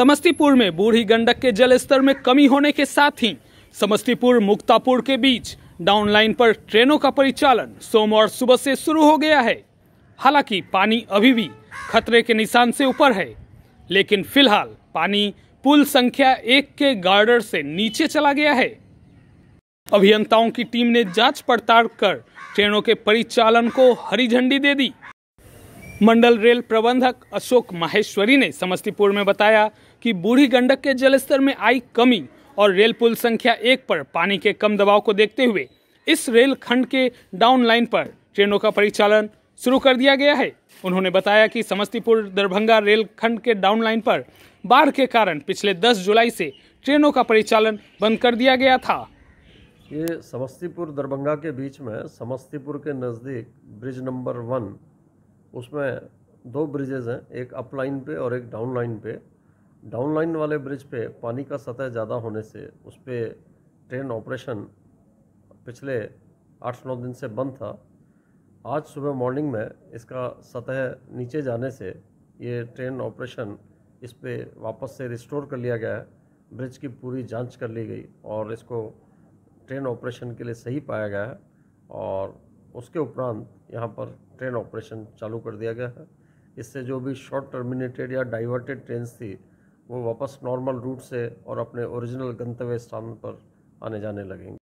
समस्तीपुर में बूढ़ी गंडक के जल स्तर में कमी होने के साथ ही समस्तीपुर मुक्तापुर के बीच डाउनलाइन पर ट्रेनों का परिचालन सोमवार सुबह से शुरू हो गया है हालांकि पानी अभी भी खतरे के निशान से ऊपर है लेकिन फिलहाल पानी पुल संख्या एक के गार्डर से नीचे चला गया है अभियंताओं की टीम ने जांच पड़ताल कर ट्रेनों के परिचालन को हरी झंडी दे दी मंडल रेल प्रबंधक अशोक माहेश्वरी ने समस्तीपुर में बताया कि बूढ़ी गंडक के जलस्तर में आई कमी और रेल पुल संख्या एक पर पानी के कम दबाव को देखते हुए इस रेल खंड के डाउन लाइन पर ट्रेनों का परिचालन शुरू कर दिया गया है उन्होंने बताया कि समस्तीपुर दरभंगा रेल खंड के डाउन लाइन पर बाढ़ के कारण पिछले 10 जुलाई से ट्रेनों का परिचालन बंद कर दिया गया था ये समस्तीपुर दरभंगा के बीच में समस्तीपुर के नज़दीक ब्रिज नंबर वन उसमें दो ब्रिजेज़ हैं एक अप लाइन पे और एक डाउन लाइन पे डाउन लाइन वाले ब्रिज पे पानी का सतह ज़्यादा होने से उस पर ट्रेन ऑपरेशन पिछले आठ नौ दिन से बंद था आज सुबह मॉर्निंग में इसका सतह नीचे जाने से ये ट्रेन ऑपरेशन इस पर वापस से रिस्टोर कर लिया गया है ब्रिज की पूरी जांच कर ली गई और इसको ट्रेन ऑपरेशन के लिए सही पाया गया है और उसके उपरांत यहाँ पर ट्रेन ऑपरेशन चालू कर दिया गया है इससे जो भी शॉर्ट टर्मिनेटेड या डाइवर्टेड ट्रेन थी वो वापस नॉर्मल रूट से और अपने ओरिजिनल गंतव्य स्थान पर आने जाने लगेंगे